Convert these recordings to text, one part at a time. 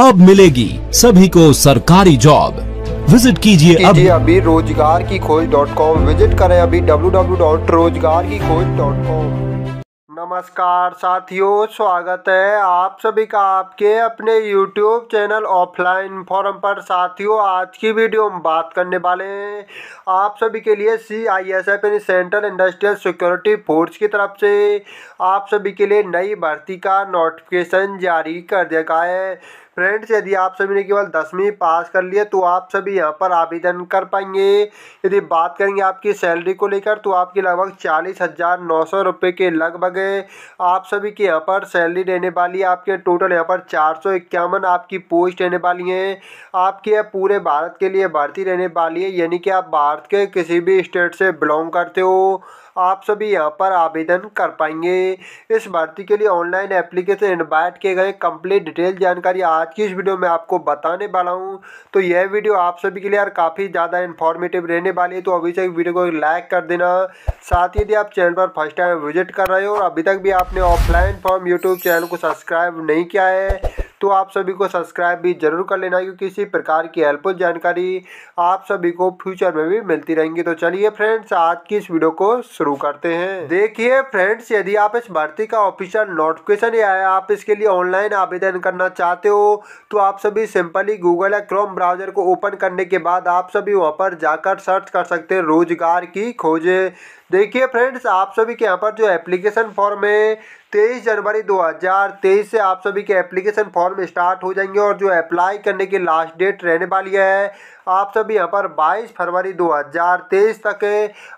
अब मिलेगी सभी को सरकारी जॉब विजिट कीजिए अब अभी रोजगार की खोज डॉट कॉम विजिट करें अभी डब्ल्यू डब्ल्यू डॉट रोजगार की खोज डॉट कॉम नमस्कार साथियों स्वागत है आप सभी का आपके अपने YouTube चैनल ऑफलाइन फॉरम पर साथियों आज की वीडियो में बात करने वाले हैं आप सभी के लिए सी आई एस एफ यानी सेंट्रल इंडस्ट्रियल सिक्योरिटी फोर्स की तरफ से आप सभी के लिए नई भर्ती का नोटिफिकेशन जारी कर दिया गया है फ्रेंड्स यदि आप सभी ने केवल दसवीं पास कर लिए तो आप सभी यहाँ पर आवेदन कर पाएंगे यदि बात करेंगे आपकी सैलरी को लेकर तो आपकी लगभग चालीस हज़ार नौ सौ रुपये के लगभग आप सभी की यहाँ पर सैलरी रहने वाली है आपके टोटल यहाँ पर चार सौ इक्यावन आपकी पोस्ट रहने वाली है आपके पूरे भारत के लिए भर्ती रहने वाली है यानी कि आप भारत के किसी भी स्टेट से बिलोंग करते हो आप सभी यहाँ पर आवेदन कर पाएंगे इस भर्ती के लिए ऑनलाइन एप्लीकेशन इन्वाइट किए गए कंप्लीट डिटेल जानकारी आज की इस वीडियो में आपको बताने वाला हूँ तो यह वीडियो आप सभी के लिए यार काफ़ी ज़्यादा इन्फॉर्मेटिव रहने वाली है तो अभी तक वीडियो को लाइक कर देना साथ ही यदि आप चैनल पर फर्स्ट टाइम विजिट कर रहे हो और अभी तक भी आपने ऑफलाइन फॉर्म यूट्यूब चैनल को सब्सक्राइब नहीं किया है तो आप सभी को सब्सक्राइब भी जरूर कर लेना क्योंकि इसी प्रकार की हेल्पफुल जानकारी आप सभी को फ्यूचर में भी मिलती रहेंगी तो चलिए फ्रेंड्स आज की इस वीडियो को शुरू करते हैं देखिए फ्रेंड्स यदि आप इस भर्ती का ऑफिशियल नोटिफिकेशन या आप इसके लिए ऑनलाइन आवेदन करना चाहते हो तो आप सभी सिंपली गूगल या क्रोम ब्राउजर को ओपन करने के बाद आप सभी वहाँ पर जाकर सर्च कर सकते हैं रोजगार की खोजें देखिए फ्रेंड्स आप सभी के यहाँ पर जो एप्लीकेशन फॉर्म है तेईस जनवरी 2023 से आप सभी के एप्लीकेशन फॉर्म स्टार्ट हो जाएंगे और जो अप्लाई करने की लास्ट डेट रहने वाली है आप सभी यहाँ पर 22 फरवरी 2023 तक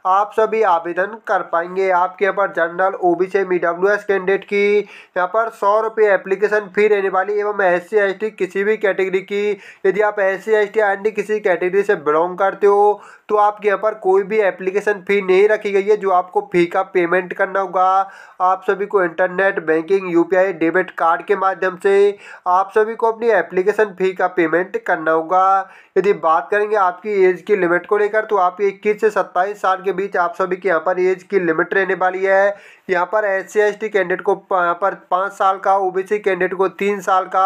आप सभी आवेदन कर पाएंगे आपके यहाँ पर general O B C S candidate की यहाँ पर सौ रुपये एप्लीकेशन फी रहने वाली एवं एस सी किसी भी कैटेगरी की यदि आप एस सी एस किसी कैटेगरी से बिलोंग करते हो तो आपके यहाँ पर कोई भी एप्लीकेशन फ़ी नहीं रखी गई है जो आपको फ़ी का पेमेंट करना होगा आप सभी को internet banking UPI debit card के माध्यम से आप सभी को अपनी एप्लीकेशन फ़ी का पेमेंट करना होगा यदि बात बात करेंगे आपकी एज की लिमिट को लेकर तो आपकी इक्कीस से सत्ताईस साल के बीच आप सभी के यहाँ पर एज की लिमिट रहने वाली है यहाँ पर S C S T candidate को यहाँ पर पाँच साल का ओ बी सी कैंडिडेट को तीन साल का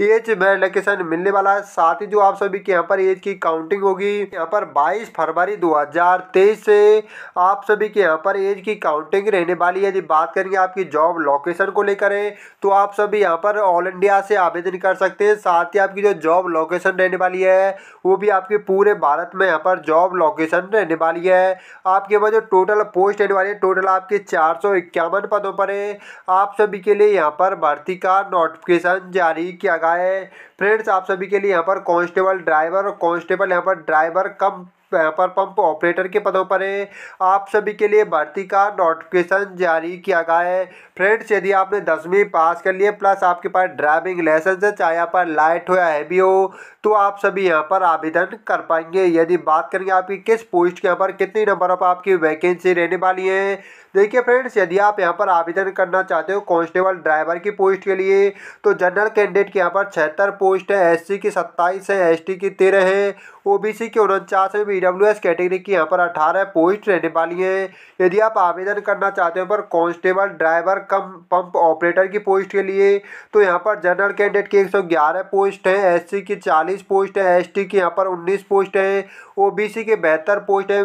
एज वेरिफिकेशन मिलने वाला है साथ ही जो आप सभी के यहाँ पर एज की काउंटिंग होगी यहाँ पर 22 फरवरी 2023 से आप सभी के यहाँ पर एज की काउंटिंग रहने वाली है यदि बात करेंगे आपकी जॉब लोकेशन को लेकर है तो आप सभी यहाँ पर ऑल इंडिया से आवेदन कर सकते हैं साथ ही आपकी जो जॉब लोकेशन रहने वाली है वो भी आपके पूरे भारत में यहाँ पर जॉब लोकेशन रहने वाली है आपके पास जो टोटल पोस्ट रहने वाली है टोटल आपकी चार सौ इक्यावन पदों पर है आप सभी के लिए यहाँ पर भर्ती का नोटिफिकेशन जारी किया गया है फ्रेंड्स आप सभी के लिए यहाँ पर कांस्टेबल ड्राइवर और कांस्टेबल यहाँ पर ड्राइवर कम यहाँ पर पंप ऑपरेटर के पदों पर है आप सभी के लिए भर्ती का नोटिफिकेशन जारी किया गया है फ्रेंड्स यदि आपने दसवीं पास कर लिए प्लस आपके पास ड्राइविंग लाइसेंस है चाहे यहाँ पर लाइट हो या हैवी हो तो आप सभी यहाँ पर आवेदन कर पाएंगे यदि बात करेंगे आपकी किस पोस्ट के यहाँ पर कितनी नंबर पर आपकी वैकेंसी रहने वाली है देखिए फ्रेंड्स यदि आप यहाँ पर आवेदन करना चाहते हो कांस्टेबल ड्राइवर की पोस्ट के लिए तो जनरल कैंडिडेट के यहाँ पर छिहत्तर पोस्ट है एससी की सत्ताईस है एसटी की तेरह है ओबीसी की उनचास है एस कैटेगरी की यहाँ पर अठारह पोस्ट रहने वाली है यदि आप आवेदन करना चाहते हो पर constable driver cum pump operator की पोस्ट के लिए तो यहाँ पर जनरल कैंडिडेट की एक सौ ग्यारह पोस्ट है सी की चालीस पोस्ट है टी की यहाँ पर उन्नीस पोस्ट है सी के बेहतर पोस्ट है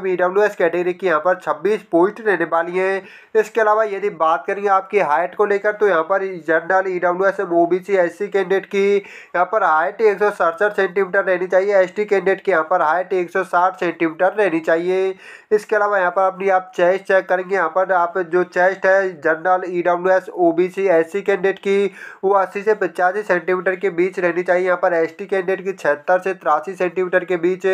एस कैटेगरी की यहाँ पर छब्बीस पोस्ट रहने वाली है हैं इसके अलावा यदि बात करेंगे आपकी हाइट को लेकर तो यहाँ पर general E W S M O B C S C candidate की यहाँ पर हाइट एक सौ सड़सठ सेंटीमीटर रहनी चाहिए एस टी कैंडिडेट की यहाँ पर हाइट एक सौ साठ सेंटीमीटर रहनी चाहिए इसके अलावा यहाँ पर अपनी आप चेस्ट चेक करेंगे यहाँ पर आप जो चेस्ट है general E W S O B C S C candidate की वो अस्सी से पचासी सेंटीमीटर के बीच रहनी चाहिए यहाँ पर एस टी कैंडिडेट की छिहत्तर से तिरासी सेंटीमीटर के बीच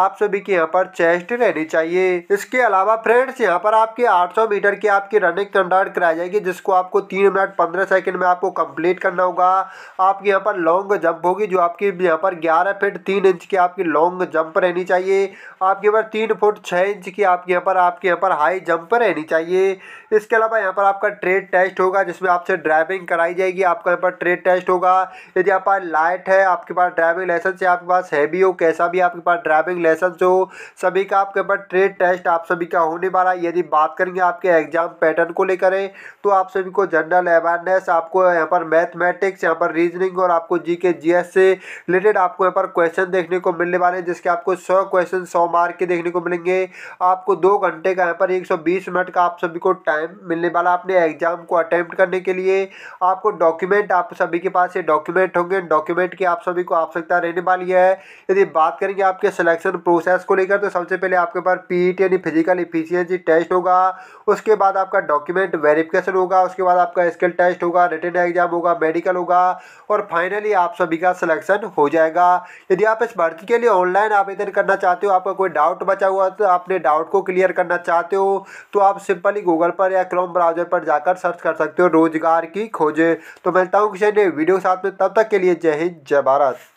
आप सभी की यहाँ पर चेस्ट रहनी चाहिए इसके अलावा फ्रेंड्स यहाँ पर आपकी आठ सौ मीटर की आपकी रनिंग कंडक्ट कराई जाएगी जिसको आपको तीन मिनट पंद्रह सेकंड में आपको कंप्लीट करना होगा आपकी यहाँ पर लॉन्ग जंप होगी जो आपकी यहाँ पर ग्यारह फिट तीन इंच की आपकी लॉन्ग जंप रहनी चाहिए आपके यहाँ पर तीन फुट छः इंच की आपके यहाँ पर आपके यहाँ पर हाई जंप रहनी चाहिए इसके अलावा यहाँ पर आपका ट्रेड टेस्ट होगा जिसमें आपसे ड्राइविंग कराई जाएगी आपका यहाँ पर ट्रेड टेस्ट होगा यदि आप लाइट है आपके पास ड्राइविंग लाइसेंस है आपके पास हैवी हो कैसा भी आपके पास ड्राइविंग लाइसेंस हो सभी का आपके पास ट्रेड टेस्ट आप सभी का होने वाला है यदि बात करेंगे आपके आपके एग्जाम पैटर्न को लेकर है तो आप सभी को जनरल अवेयरनेस आपको यहाँ पर मैथमेटिक्स यहाँ पर रीजनिंग और आपको जी के जी से रिलेटेड आपको यहाँ पर क्वेश्चन देखने को मिलने वाले हैं जिसके आपको सौ क्वेश्चन सौ मार्क के देखने को मिलेंगे आपको दो घंटे का यहाँ पर एक मिनट का आप सभी को टाइम मिलने वाला अपने एग्जाम को अटैम्प्ट करने के लिए आपको डॉक्यूमेंट आप सभी के पास ये डॉक्यूमेंट होंगे डॉक्यूमेंट की आप सभी को आवश्यकता रहने वाली है यदि बात करेंगे आपके सिलेक्शन प्रोसेस को लेकर तो सबसे पहले आपके पास पीईटी e यानी फिजिकल इफिशियंसी टेस्ट होगा उसके बाद आपका डॉक्यूमेंट वेरिफिकेशन होगा उसके बाद आपका स्किल टेस्ट होगा रिटर्न एग्जाम होगा मेडिकल होगा और फाइनली आप सभी का सिलेक्शन हो जाएगा यदि आप इस भर्ती के लिए ऑनलाइन आवेदन करना चाहते हो आपका कोई डाउट बचा हुआ तो आपने डाउट को क्लियर करना चाहते हो तो आप सिंपली गूगल पर या क्रोम ब्राउजर पर जाकर सर्च कर सकते हो रोजगार की खोजें तो मिलता हूँ किसी ने वीडियो साथ में तब तक के लिए जय हिंद जय भारत